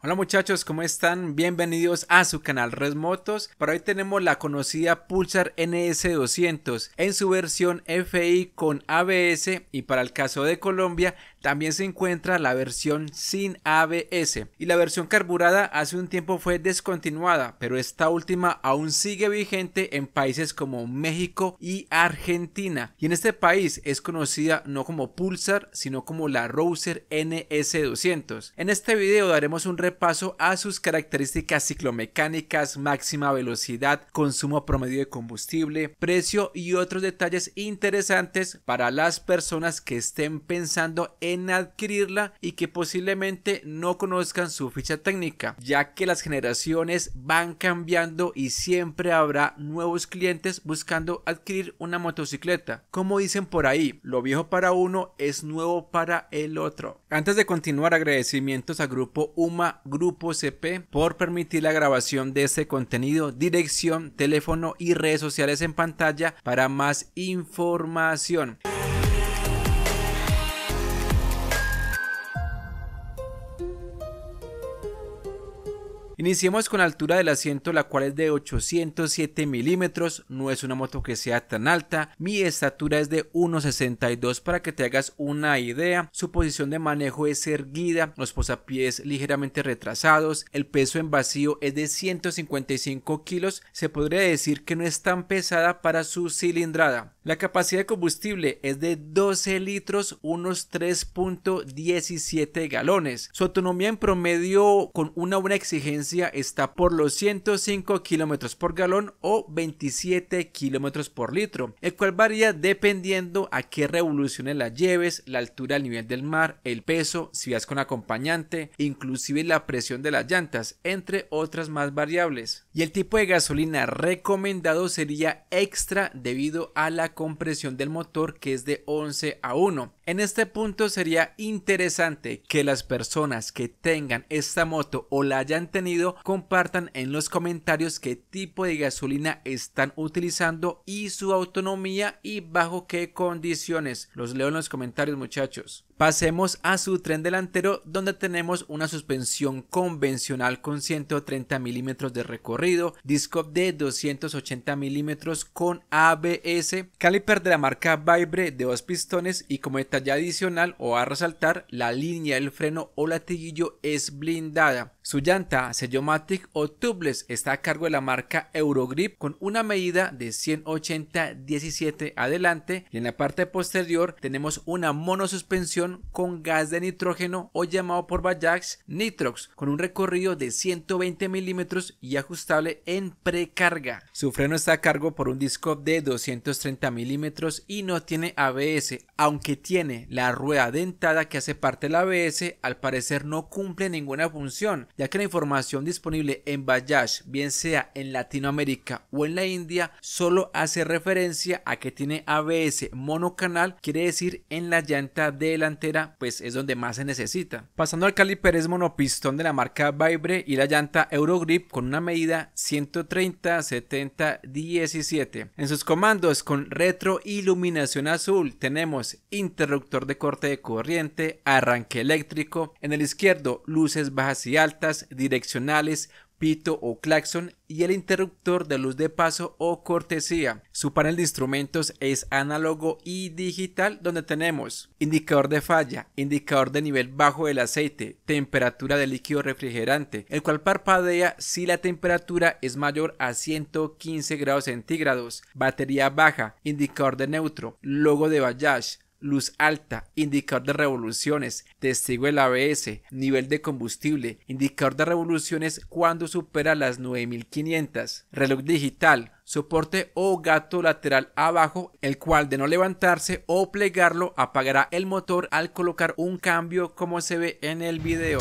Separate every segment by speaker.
Speaker 1: Hola muchachos, ¿cómo están? Bienvenidos a su canal Red Para hoy tenemos la conocida Pulsar NS200 en su versión FI con ABS y para el caso de Colombia también se encuentra la versión sin ABS y la versión carburada hace un tiempo fue descontinuada, pero esta última aún sigue vigente en países como México y Argentina. Y en este país es conocida no como Pulsar, sino como la Rouser NS200. En este video daremos un repaso a sus características ciclomecánicas, máxima velocidad, consumo promedio de combustible, precio y otros detalles interesantes para las personas que estén pensando en en adquirirla y que posiblemente no conozcan su ficha técnica, ya que las generaciones van cambiando y siempre habrá nuevos clientes buscando adquirir una motocicleta. Como dicen por ahí, lo viejo para uno es nuevo para el otro. Antes de continuar, agradecimientos a Grupo UMA, Grupo CP por permitir la grabación de este contenido, dirección, teléfono y redes sociales en pantalla para más información. Iniciemos con la altura del asiento, la cual es de 807 milímetros, no es una moto que sea tan alta, mi estatura es de 1,62 para que te hagas una idea, su posición de manejo es erguida, los posapiés ligeramente retrasados, el peso en vacío es de 155 kilos, se podría decir que no es tan pesada para su cilindrada. La capacidad de combustible es de 12 litros, unos 3.17 galones. Su autonomía en promedio con una buena exigencia está por los 105 kilómetros por galón o 27 kilómetros por litro, el cual varía dependiendo a qué revoluciones la lleves, la altura al nivel del mar, el peso, si vas con acompañante, inclusive la presión de las llantas, entre otras más variables. Y el tipo de gasolina recomendado sería extra debido a la compresión del motor que es de 11 a 1. En este punto sería interesante que las personas que tengan esta moto o la hayan tenido compartan en los comentarios qué tipo de gasolina están utilizando y su autonomía y bajo qué condiciones. Los leo en los comentarios muchachos. Pasemos a su tren delantero donde tenemos una suspensión convencional con 130 milímetros de recorrido, disco de 280 milímetros con ABS, caliper de la marca Vibre de dos pistones y como detalle adicional o a resaltar la línea del freno o latiguillo es blindada. Su llanta Sellomatic o Tubeless está a cargo de la marca Eurogrip con una medida de 180-17 adelante y en la parte posterior tenemos una monosuspensión con gas de nitrógeno o llamado por Bajax Nitrox con un recorrido de 120 milímetros y ajustable en precarga. Su freno está a cargo por un disco de 230 milímetros y no tiene ABS, aunque tiene la rueda dentada que hace parte del ABS, al parecer no cumple ninguna función ya que la información disponible en Bajaj bien sea en Latinoamérica o en la India, solo hace referencia a que tiene ABS monocanal, quiere decir en la llanta delantera, pues es donde más se necesita. Pasando al caliper es monopistón de la marca Vibre y la llanta Eurogrip con una medida 130 70 17. En sus comandos con retroiluminación azul tenemos interruptor de corte de corriente, arranque eléctrico, en el izquierdo luces bajas y altas direccionales, pito o claxon y el interruptor de luz de paso o cortesía. Su panel de instrumentos es análogo y digital donde tenemos indicador de falla, indicador de nivel bajo del aceite, temperatura de líquido refrigerante, el cual parpadea si la temperatura es mayor a 115 grados centígrados, batería baja, indicador de neutro, logo de Bajaj, luz alta, indicador de revoluciones, testigo del ABS, nivel de combustible, indicador de revoluciones cuando supera las 9500, reloj digital, soporte o gato lateral abajo, el cual de no levantarse o plegarlo apagará el motor al colocar un cambio como se ve en el video.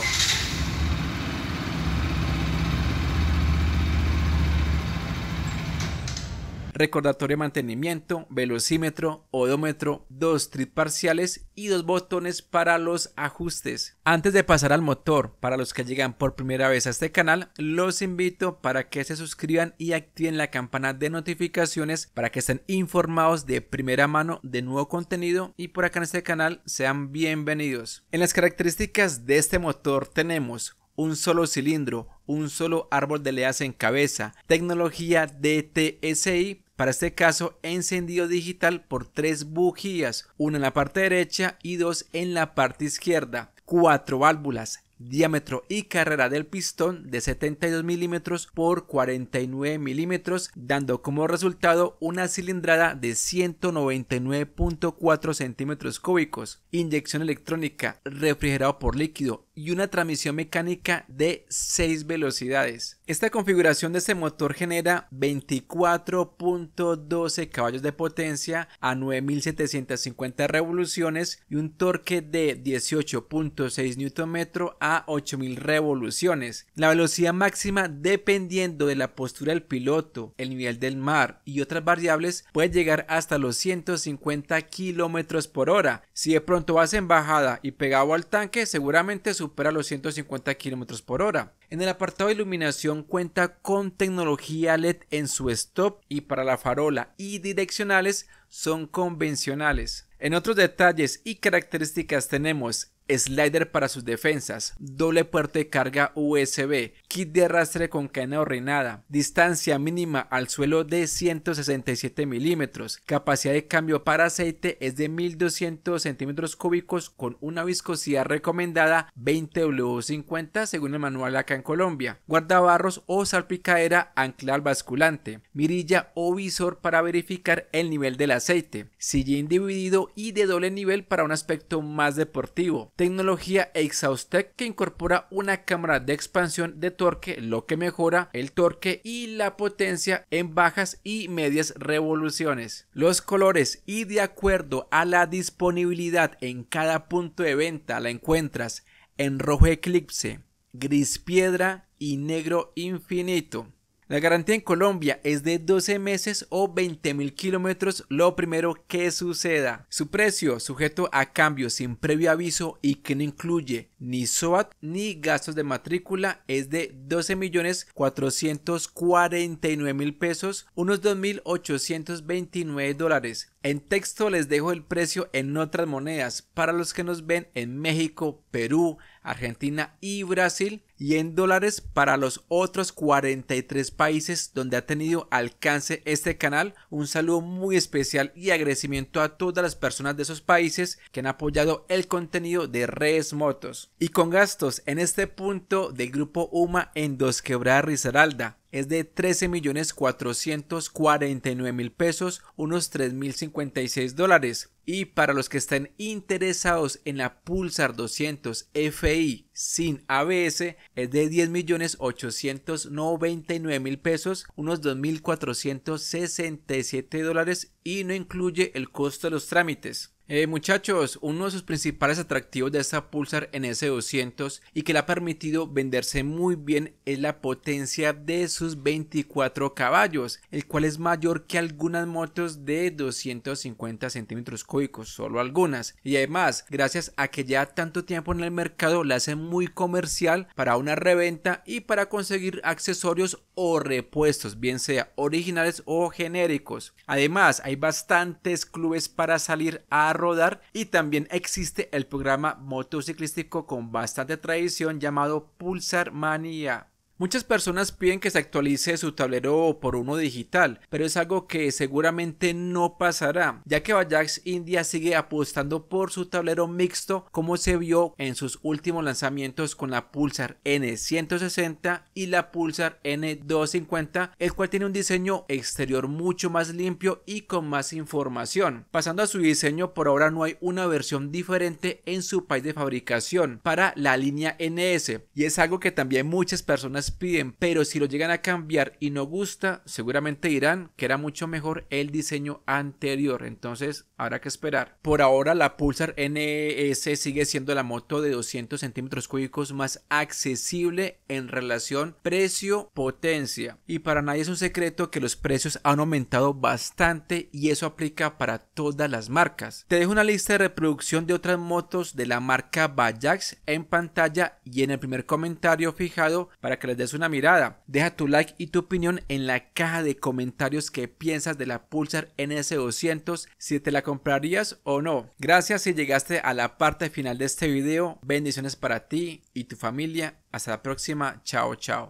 Speaker 1: recordatorio de mantenimiento, velocímetro, odómetro, dos trip parciales y dos botones para los ajustes. Antes de pasar al motor, para los que llegan por primera vez a este canal, los invito para que se suscriban y activen la campana de notificaciones para que estén informados de primera mano de nuevo contenido y por acá en este canal sean bienvenidos. En las características de este motor tenemos un solo cilindro, un solo árbol de leas en cabeza, tecnología DTSI para este caso, encendido digital por tres bujías, una en la parte derecha y dos en la parte izquierda. Cuatro válvulas, diámetro y carrera del pistón de 72 milímetros por 49 mm, dando como resultado una cilindrada de 199.4 centímetros cúbicos inyección electrónica refrigerado por líquido y una transmisión mecánica de 6 velocidades esta configuración de este motor genera 24.12 caballos de potencia a 9.750 revoluciones y un torque de 18.6 Nm a 8.000 revoluciones. La velocidad máxima dependiendo de la postura del piloto, el nivel del mar y otras variables puede llegar hasta los 150 km por hora. Si de pronto vas en bajada y pegado al tanque seguramente supera los 150 km por hora. En el apartado de iluminación cuenta con tecnología LED en su stop y para la farola y direccionales son convencionales. En otros detalles y características tenemos slider para sus defensas, doble puerto de carga USB, kit de arrastre con cadena ordenada, distancia mínima al suelo de 167 milímetros, capacidad de cambio para aceite es de 1200 centímetros cúbicos con una viscosidad recomendada 20W50 según el manual acá en Colombia, guardabarros o salpicadera anclar basculante, mirilla o visor para verificar el nivel del aceite, sillín dividido y de doble nivel para un aspecto más deportivo, tecnología Exhaustec que incorpora una cámara de expansión de torque, lo que mejora el torque y la potencia en bajas y medias revoluciones. Los colores y de acuerdo a la disponibilidad en cada punto de venta la encuentras en rojo eclipse, gris piedra y negro infinito. La garantía en Colombia es de 12 meses o 20 mil kilómetros lo primero que suceda. Su precio sujeto a cambio sin previo aviso y que no incluye ni SOAT ni gastos de matrícula es de 12 millones 449 mil pesos, unos 2.829 dólares. En texto les dejo el precio en otras monedas para los que nos ven en México, Perú, Argentina y Brasil y en dólares para los otros 43 países donde ha tenido alcance este canal. Un saludo muy especial y agradecimiento a todas las personas de esos países que han apoyado el contenido de Redes Motos. Y con gastos en este punto del grupo UMA en Dos quebrar Risaralda es de 13.449.000 pesos, unos 3.056 dólares. Y para los que estén interesados en la Pulsar 200 FI sin ABS es de $10,899,000 pesos, unos 2.467 dólares y no incluye el costo de los trámites. Eh, muchachos, uno de sus principales atractivos de esta Pulsar NS200 y que le ha permitido venderse muy bien es la potencia de sus 24 caballos, el cual es mayor que algunas motos de 250 centímetros solo algunas. Y además, gracias a que ya tanto tiempo en el mercado la hacen muy comercial para una reventa y para conseguir accesorios o repuestos, bien sea originales o genéricos. Además, hay bastantes clubes para salir a rodar y también existe el programa motociclístico con bastante tradición llamado Pulsar Manía. Muchas personas piden que se actualice su tablero por uno digital, pero es algo que seguramente no pasará, ya que Bajax India sigue apostando por su tablero mixto como se vio en sus últimos lanzamientos con la Pulsar N160 y la Pulsar N250, el cual tiene un diseño exterior mucho más limpio y con más información. Pasando a su diseño, por ahora no hay una versión diferente en su país de fabricación para la línea NS, y es algo que también muchas personas piden, pero si lo llegan a cambiar y no gusta, seguramente dirán que era mucho mejor el diseño anterior. Entonces habrá que esperar. Por ahora la Pulsar NS sigue siendo la moto de 200 centímetros cúbicos más accesible en relación precio-potencia. Y para nadie es un secreto que los precios han aumentado bastante y eso aplica para todas las marcas. Te dejo una lista de reproducción de otras motos de la marca Bajax en pantalla y en el primer comentario fijado para que les des una mirada. Deja tu like y tu opinión en la caja de comentarios que piensas de la Pulsar NS200, si te la comprarías o no. Gracias si llegaste a la parte final de este video. Bendiciones para ti y tu familia. Hasta la próxima. Chao, chao.